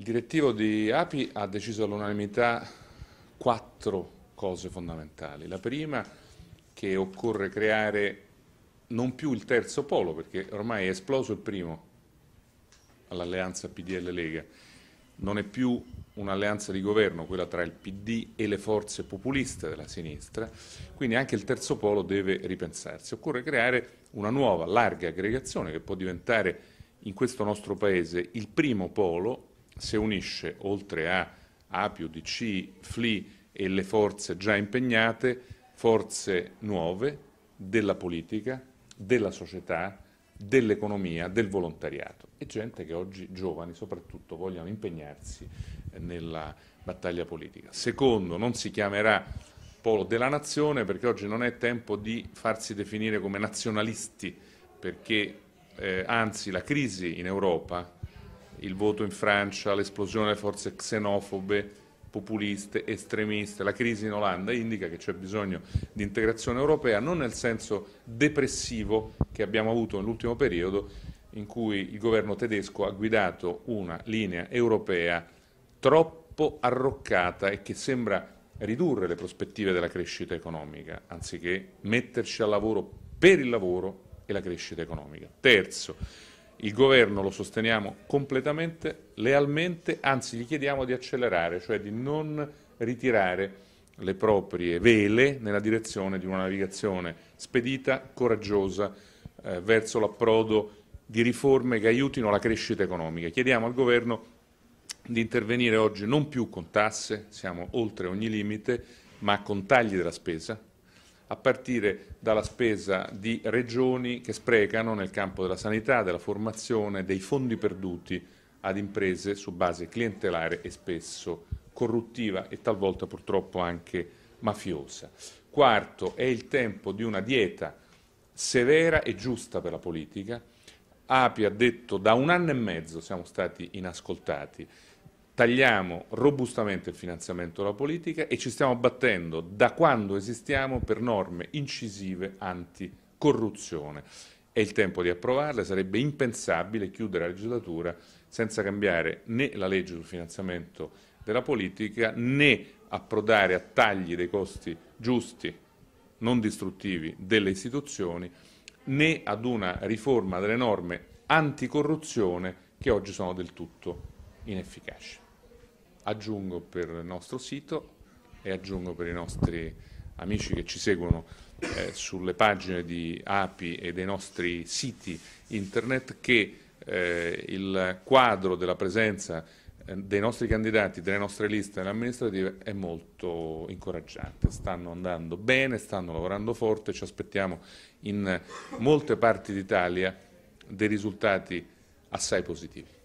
Il direttivo di API ha deciso all'unanimità quattro cose fondamentali. La prima che occorre creare non più il terzo polo, perché ormai è esploso il primo all'alleanza PDL-Lega, non è più un'alleanza di governo, quella tra il PD e le forze populiste della sinistra, quindi anche il terzo polo deve ripensarsi. Occorre creare una nuova, larga aggregazione che può diventare in questo nostro Paese il primo polo se unisce, oltre a Apio, DC, FLI e le forze già impegnate, forze nuove della politica, della società, dell'economia, del volontariato e gente che oggi, giovani soprattutto, vogliono impegnarsi eh, nella battaglia politica. Secondo, non si chiamerà polo della nazione perché oggi non è tempo di farsi definire come nazionalisti perché eh, anzi la crisi in Europa il voto in Francia, l'esplosione delle forze xenofobe, populiste, estremiste, la crisi in Olanda indica che c'è bisogno di integrazione europea, non nel senso depressivo che abbiamo avuto nell'ultimo periodo in cui il governo tedesco ha guidato una linea europea troppo arroccata e che sembra ridurre le prospettive della crescita economica, anziché metterci al lavoro per il lavoro e la crescita economica. Terzo, il governo lo sosteniamo completamente, lealmente, anzi gli chiediamo di accelerare, cioè di non ritirare le proprie vele nella direzione di una navigazione spedita, coraggiosa, eh, verso l'approdo di riforme che aiutino la crescita economica. Chiediamo al Governo di intervenire oggi non più con tasse, siamo oltre ogni limite, ma con tagli della spesa, a partire dalla spesa di regioni che sprecano nel campo della sanità, della formazione, dei fondi perduti ad imprese su base clientelare e spesso corruttiva e talvolta purtroppo anche mafiosa. Quarto, è il tempo di una dieta severa e giusta per la politica. Api ha detto da un anno e mezzo siamo stati inascoltati tagliamo robustamente il finanziamento alla politica e ci stiamo battendo da quando esistiamo per norme incisive anticorruzione. È il tempo di approvarle, sarebbe impensabile chiudere la legislatura senza cambiare né la legge sul finanziamento della politica né approdare a tagli dei costi giusti, non distruttivi delle istituzioni, né ad una riforma delle norme anticorruzione che oggi sono del tutto inefficaci aggiungo per il nostro sito e aggiungo per i nostri amici che ci seguono eh, sulle pagine di API e dei nostri siti internet che eh, il quadro della presenza eh, dei nostri candidati, delle nostre liste amministrative è molto incoraggiante, stanno andando bene, stanno lavorando forte, ci aspettiamo in molte parti d'Italia dei risultati assai positivi.